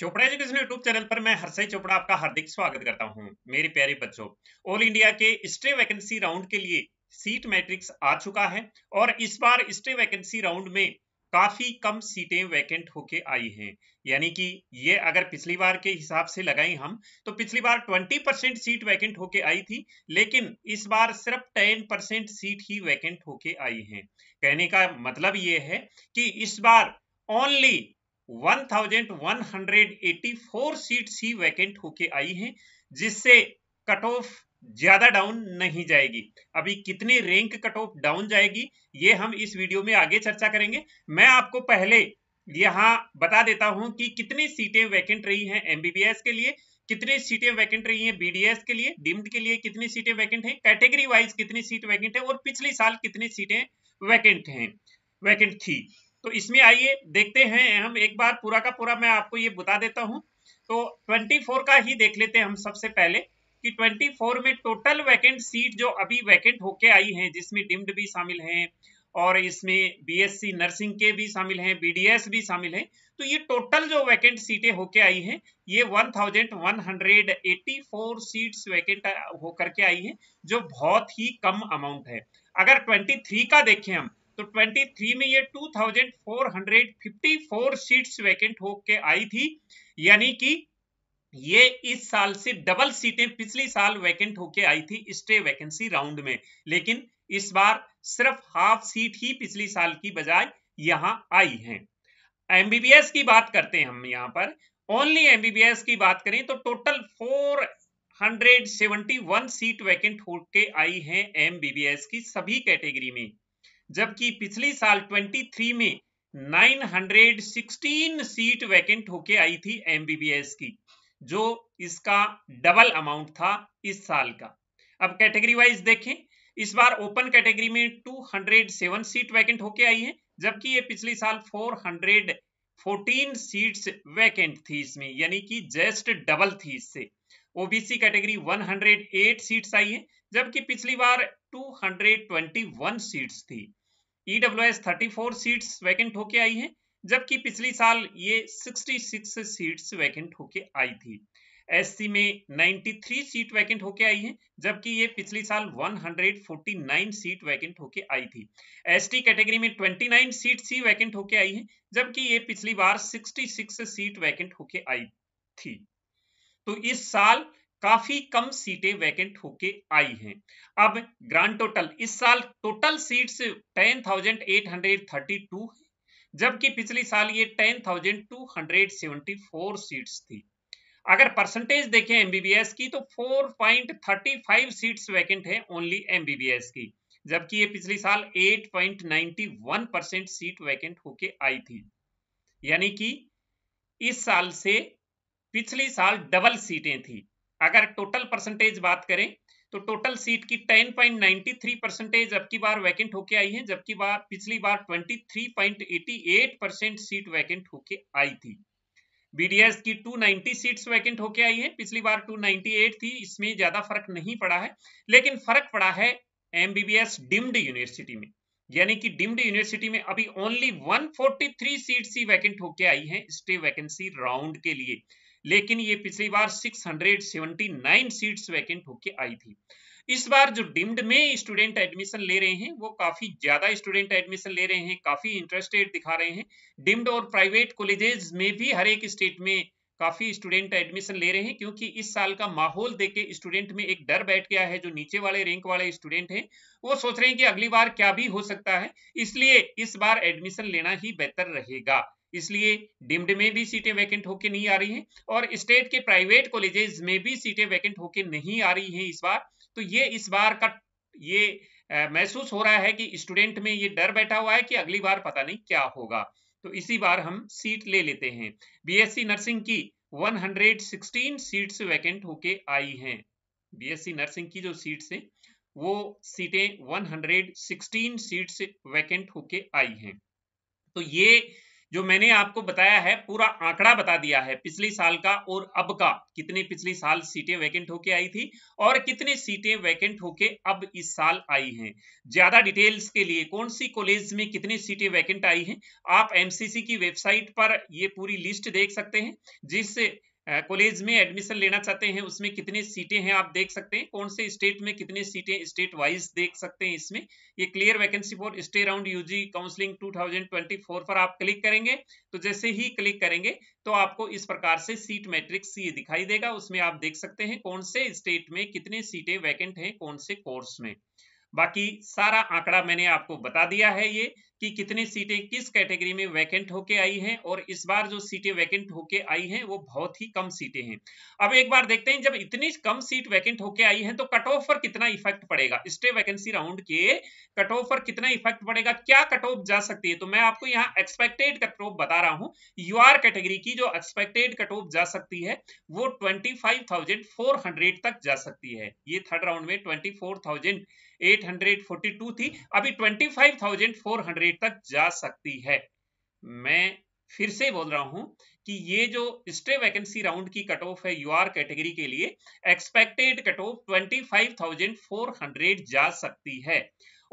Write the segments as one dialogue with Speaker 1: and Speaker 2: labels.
Speaker 1: Chopra education YouTube channel पर मैं हर्षय चोपड़ा आपका हार्दिक स्वागत करता हूं मेरे प्यारे बच्चों ऑल इंडिया के स्टे वैकेंसी राउंड के लिए सीट मैट्रिक्स आ चुका है और इस बार स्टे वैकेंसी राउंड में काफी कम सीटें वैकेंट होके आई हैं यानी कि ये अगर पिछली बार के हिसाब से लगाएं हम तो पिछली बार 20 परसेंट सीट वैकेंट होके आई थी लेकिन इस बार सिर्फ 10 परसेंट सीट ही वैकेंट होके आई हैं कहने का मतलब ये है कि इस बार ओनली 1184 सीट्स ही वैकेंट होके आई हैं जिससे कट ऑफ ज्यादा डाउन नहीं जाएगी अभी कितनी रैंक कट ऑफ डाउन जाएगी ये हम इस वीडियो में आगे चर्चा करेंगे मैं आपको पहले यहाँ बता देता हूं कि कितनी सीटें वैकेंट रही हैं एमबीबीएस के लिए कितनी सीटें वैकेंट रही हैं बीडीएस के लिए डिम्ड के लिए कितनी सीटें वैकेंट हैं कैटेगरी वाइज कितनी सीट वैकेंट है और पिछले साल कितनी सीटें वैकेंट हैं वैकेंट थी तो इसमें आइए देखते हैं हम एक बार पूरा का पूरा मैं आपको ये बता देता हूँ तो 24 का ही देख लेते हैं हम सबसे पहले कि 24 में टोटल वैकेंट सीट जो अभी वैकेंट होके आई हैं जिसमें डिम्ड भी शामिल हैं और इसमें बीएससी नर्सिंग के भी शामिल हैं बीडीएस भी शामिल हैं तो ये टोटल जो वैकेंट सीटें होके आई हैं ये 1184 सीट्स वैकेंट होकर के आई हैं जो बहुत ही कम अमाउंट है अगर 23 का देखें हम तो 23 में ये 2454 सीट्स वैकेंट होके आई थी यानी कि ये इस साल से डबल सीटें पिछली साल वैकेंट होके आई थी स्टे वैकेंसी राउंड में लेकिन इस बार सिर्फ हाफ सीट ही पिछली साल की बजाय यहां आई है एमबीबीएस की बात करते हैं हम यहां पर ओनली एमबीबीएस की बात करें तो टोटल फोर 171 सीट वैकेंट होके आई हैं एमबीबीएस की सभी कैटेगरी में जबकि पिछले साल 23 में 916 सीट वैकेंट होके आई थी एमबीबीएस की जो इसका डबल अमाउंट था इस साल का अब कैटेगरी वाइज देखें इस बार ओपन कैटेगरी में 207 सीट वैकेंट होके आई है जबकि ये पिछले साल 414 सीट्स वैकेंट थी इसमें यानी कि जस्ट डबल थी इससे ओबीसी कैटेगरी 108 सीट्स आई है जबकि पिछली बार 221 सीट्स थी ईडब्ल्यूएस 34 सीट्स वैकेंट होके आई है जबकि पिछली साल ये 66 सीट्स वैकेंट होके आई थी एससी में 93 सीट वैकेंट होके आई है जबकि ये पिछली साल 149 सीट वैकेंट होके आई थी एसटी कैटेगरी में 29 सीट सी वैकेंट होके आई है जबकि ये पिछली बार 66 सीट वैकेंट होके आई थी तो इस साल काफी कम सीटें वैकेंट होके आई हैं अब ग्रांड टोटल इस साल टोटल सीट्स 10,832 है जबकि पिछले साल ये 10,274 सीट्स थी अगर परसेंटेज देखें एमबीबीएस की तो 4.35 सीट्स वैकेंट है ओनली एमबीबीएस की जबकि ये पिछले साल 8.91 परसेंट सीट वैकेंट होके आई थी यानी कि इस साल से पिछले साल डबल सीटें थी अगर टोटल परसेंटेज बात करें तो टोटल सीट की 10.93 परसेंटेज अब की बार वैकेंट होके आई है जबकि बार पिछली बार 23.88 परसेंट सीट वैकेंट होके आई थी बीडीएस की 290 सीट्स वैकेंट होके आई है पिछली बार 298 थी इसमें ज्यादा फर्क नहीं पड़ा है लेकिन फर्क पड़ा है एमबीबीएस डिम्ड यूनिवर्सिटी में यानी कि डिम्ड यूनिवर्सिटी में अभी ओनली 143 सीट्स ही वैकेंट होके आई हैं स्टे वैकेंसी राउंड के लिए लेकिन ये पिछली बार 679 सीट्स वैकेंट होके आई थी इस बार जो डिम्ड में स्टूडेंट एडमिशन ले रहे हैं वो काफी ज्यादा स्टूडेंट एडमिशन ले रहे हैं काफी इंटरेस्टेड दिखा रहे हैं डिम्ड और प्राइवेट कॉलेजेस में भी हर एक स्टेट में काफी स्टूडेंट एडमिशन ले रहे हैं क्योंकि इस साल का माहौल देख के स्टूडेंट में एक डर बैठ गया है जो नीचे वाले रैंक वाले स्टूडेंट हैं वो सोच रहे हैं कि अगली बार क्या भी हो सकता है इसलिए इस बार एडमिशन लेना ही बेहतर रहेगा इसलिए डिम्ड में भी सीटें वैकेंट होके नहीं आ रही हैं और स्टेट के प्राइवेट कॉलेजेस में भी सीटें वैकेंट होके नहीं आ रही हैं इस बार तो ये इस बार का ये महसूस हो रहा है कि स्टूडेंट में ये डर बैठा हुआ है कि अगली बार पता नहीं क्या होगा तो इसी बार हम सीट ले लेते हैं बी नर्सिंग की वन सीट्स वैकेंट होके आई है बी नर्सिंग की जो सीट है वो सीटें 116 सीट्स वैकेंट होके आई हैं तो ये जो मैंने आपको बताया है पूरा आंकड़ा बता दिया है पिछले साल का और अब का कितने पिछले साल सीटें वैकेंट होके आई थी और कितने सीटें वैकेंट होके अब इस साल आई हैं ज्यादा डिटेल्स के लिए कौन सी कॉलेज में कितनी सीटें वैकेंट आई हैं आप एमसीसी की वेबसाइट पर ये पूरी लिस्ट देख सकते हैं जिससे कॉलेज में एडमिशन लेना चाहते हैं उसमें कितने सीटें हैं आप देख सकते हैं कौन से स्टेट में कितने सीटें स्टेट वाइज देख सकते हैं इसमें ये clear vacancy for stray round UG counselling 2024 पर आप क्लिक करेंगे तो जैसे ही क्लिक करेंगे तो आपको इस प्रकार से सीट मैट्रिक्स ये दिखाई देगा उसमें आप देख सकते हैं कौन से स्टेट में कितने सीटें वैकेंट हैं कौन से कोर्स में बाकी सारा आंकड़ा मैंने आपको बता दिया है ये कि कितनी सीटें किस कैटेगरी में वैकेंट होके आई हैं और इस बार जो सीटें वैकेंट होके आई हैं वो बहुत ही कम सीटें हैं अब एक बार देखते हैं जब इतनी कम सीट वैकेंट होके आई हैं तो कट ऑफ पर कितना इफेक्ट पड़ेगा स्टे वैकेंसी राउंड के कट ऑफ पर कितना इफेक्ट पड़ेगा क्या कट ऑफ जा सकती है तो मैं आपको यहाँ एक्सपेक्टेड कट ऑफ बता रहा हूँ यू आर कैटेगरी की जो एक्सपेक्टेड कट ऑफ जा सकती है वो ट्वेंटी तक जा सकती है ये थर्ड राउंड में ट्वेंटी थी अभी ट्वेंटी कमरे तक जा सकती है मैं फिर से बोल रहा हूं कि ये जो स्टे वैकेंसी राउंड की कट ऑफ है यू आर कैटेगरी के लिए expected cut off twenty five thousand four hundred जा सकती है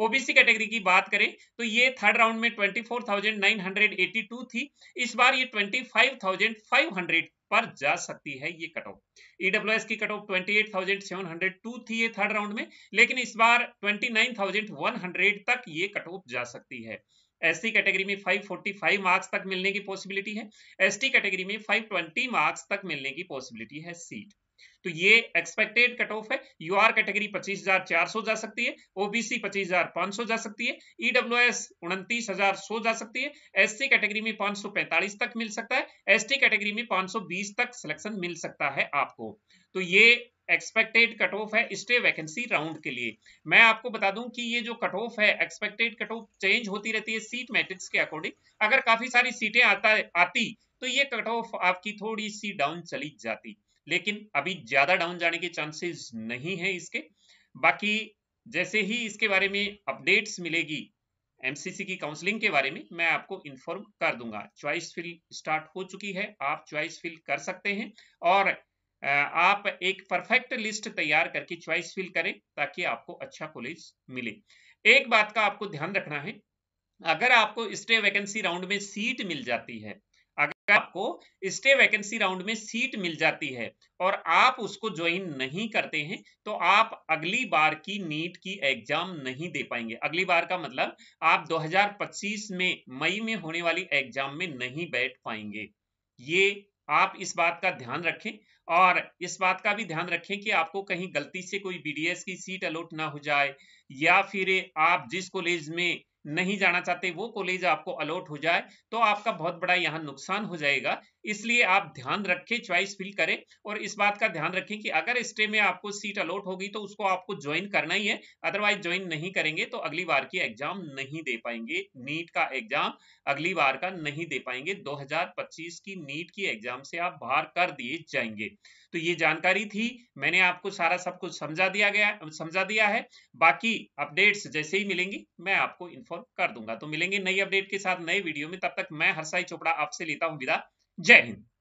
Speaker 1: ओबीसी कैटेगरी की बात करें तो ये थर्ड राउंड में twenty four thousand nine hundred eighty two थी इस बार ये twenty five five thousand hundred पर जा सकती है ये कट ऑफ ईडब्ल्यू की कट ऑफ ट्वेंटी थी ये थर्ड राउंड में लेकिन इस बार ट्वेंटी तक ये कट ऑफ जा सकती है एससी कैटेगरी में 545 मार्क्स तक मिलने की पॉसिबिलिटी है एसटी कैटेगरी में 520 मार्क्स तक मिलने की पॉसिबिलिटी है सीट तो ये एक्सपेक्टेड कट ऑफ है यू आर कैटेगरी पच्चीस हजार चार सौ जा सकती है ओबीसी पच्चीस हजार पांच सौ जा सकती है ईडब्ल्यू e एस उनतीस हजार सौ जा सकती है एस सी कैटेगरी में पांच सौ पैंतालीस तक मिल सकता है एस टी कैटेगरी में पांच सौ बीस तक सिलेक्शन मिल सकता है आपको तो ये एक्सपेक्टेड कट ऑफ है स्टे वैकेंसी राउंड के लिए मैं आपको बता दूं कि ये जो कट ऑफ है एक्सपेक्टेड कट ऑफ चेंज होती रहती है सीट मैट्रिक्स के अकॉर्डिंग अगर काफी सारी सीटें आता आती तो ये कट ऑफ आपकी थोड़ी सी डाउन चली जाती लेकिन अभी ज्यादा डाउन जाने के चांसेस नहीं है इसके बाकी जैसे ही इसके बारे में अपडेट्स मिलेगी एमसीसी की काउंसलिंग के बारे में मैं आपको इन्फॉर्म कर दूंगा चॉइस फिल स्टार्ट हो चुकी है आप चॉइस फिल कर सकते हैं और आप एक परफेक्ट लिस्ट तैयार करके चॉइस फिल करें ताकि आपको अच्छा कॉलेज मिले एक बात का आपको ध्यान रखना है अगर आपको स्टे वैकेंसी राउंड में सीट मिल जाती है अगर आपको स्टे वैकेंसी राउंड में सीट मिल जाती है और आप उसको ज्वाइन नहीं करते हैं तो आप अगली बार की नीट की एग्जाम नहीं दे पाएंगे अगली बार का मतलब आप 2025 में मई में होने वाली एग्जाम में नहीं बैठ पाएंगे ये आप इस बात का ध्यान रखें और इस बात का भी ध्यान रखें कि आपको कहीं गलती से कोई बीडीएस की सीट अलॉट ना हो जाए या फिर आप जिस कॉलेज में नहीं जाना चाहते वो कॉलेज आपको अलॉट हो जाए तो आपका बहुत बड़ा यहाँ नुकसान हो जाएगा इसलिए आप ध्यान रखें च्वाइस फिल करें और इस बात का ध्यान रखें कि अगर स्टे में आपको सीट अलॉट होगी तो उसको आपको ज्वाइन करना ही है अदरवाइज ज्वाइन नहीं करेंगे तो अगली बार की एग्जाम नहीं दे पाएंगे नीट का एग्जाम अगली बार का नहीं दे पाएंगे 2025 की नीट की एग्जाम से आप बाहर कर दिए जाएंगे तो ये जानकारी थी मैंने आपको सारा सब कुछ समझा दिया गया समझा दिया है बाकी अपडेट्स जैसे ही मिलेंगी मैं आपको इन्फॉर्म कर दूंगा तो मिलेंगे नई अपडेट के साथ नए वीडियो में तब तक मैं हरसाई चोपड़ा आपसे लेता हूँ विदा Jai Hind.